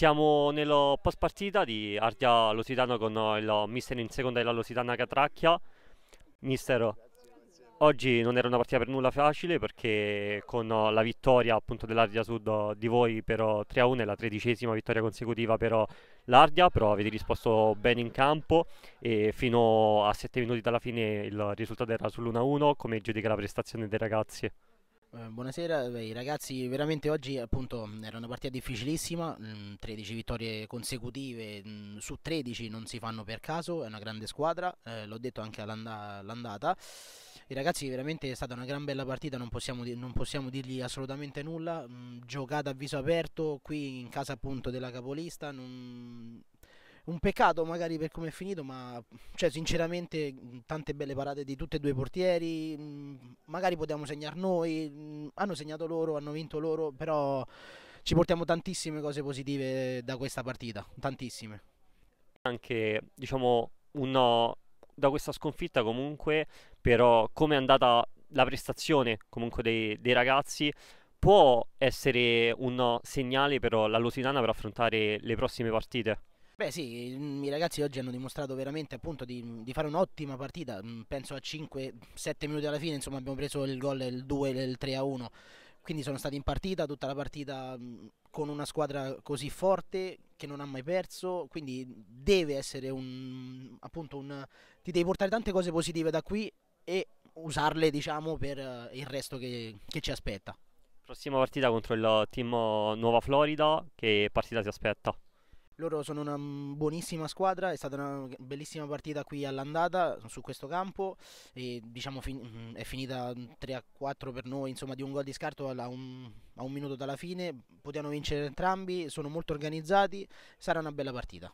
Siamo nella post partita di Ardia Lusitano con il mister in seconda della Lusitana Catracchia. Mister, oggi non era una partita per nulla facile perché con la vittoria appunto dell'Ardia Sud di voi per 3-1 è la tredicesima vittoria consecutiva per l'Ardia, però avete risposto bene in campo e fino a 7 minuti dalla fine il risultato era sull'1-1. Come giudica la prestazione dei ragazzi? Eh, buonasera, i ragazzi veramente oggi appunto era una partita difficilissima, 13 mm, vittorie consecutive mm, su 13 non si fanno per caso, è una grande squadra, eh, l'ho detto anche all'andata. I ragazzi veramente è stata una gran bella partita, non possiamo, non possiamo dirgli assolutamente nulla, mm, giocata a viso aperto qui in casa appunto della capolista, non, un peccato magari per come è finito, ma cioè, sinceramente tante belle parate di tutti e due i portieri, mm, magari potevamo segnare noi, mm, hanno segnato loro, hanno vinto loro, però ci portiamo tantissime cose positive da questa partita, tantissime. Anche diciamo un no da questa sconfitta comunque, però come è andata la prestazione comunque dei, dei ragazzi, può essere un segnale però la Lusitana per affrontare le prossime partite? Beh sì, i ragazzi oggi hanno dimostrato veramente appunto di, di fare un'ottima partita, mm, penso a 5-7 minuti alla fine, insomma abbiamo preso il gol il 2 e il 3 a 1, quindi sono stati in partita tutta la partita mm, con una squadra così forte che non ha mai perso, quindi deve essere un appunto un ti devi portare tante cose positive da qui e usarle diciamo per eh, il resto che, che ci aspetta. Prossima partita contro il team Nuova Florida, che partita si aspetta? Loro sono una buonissima squadra, è stata una bellissima partita qui all'andata su questo campo e diciamo fin- mm, è finita 3 a 4 per noi, insomma di un gol di scarto a un, a un minuto dalla fine, potevano vincere entrambi, sono molto organizzati, sarà una bella partita.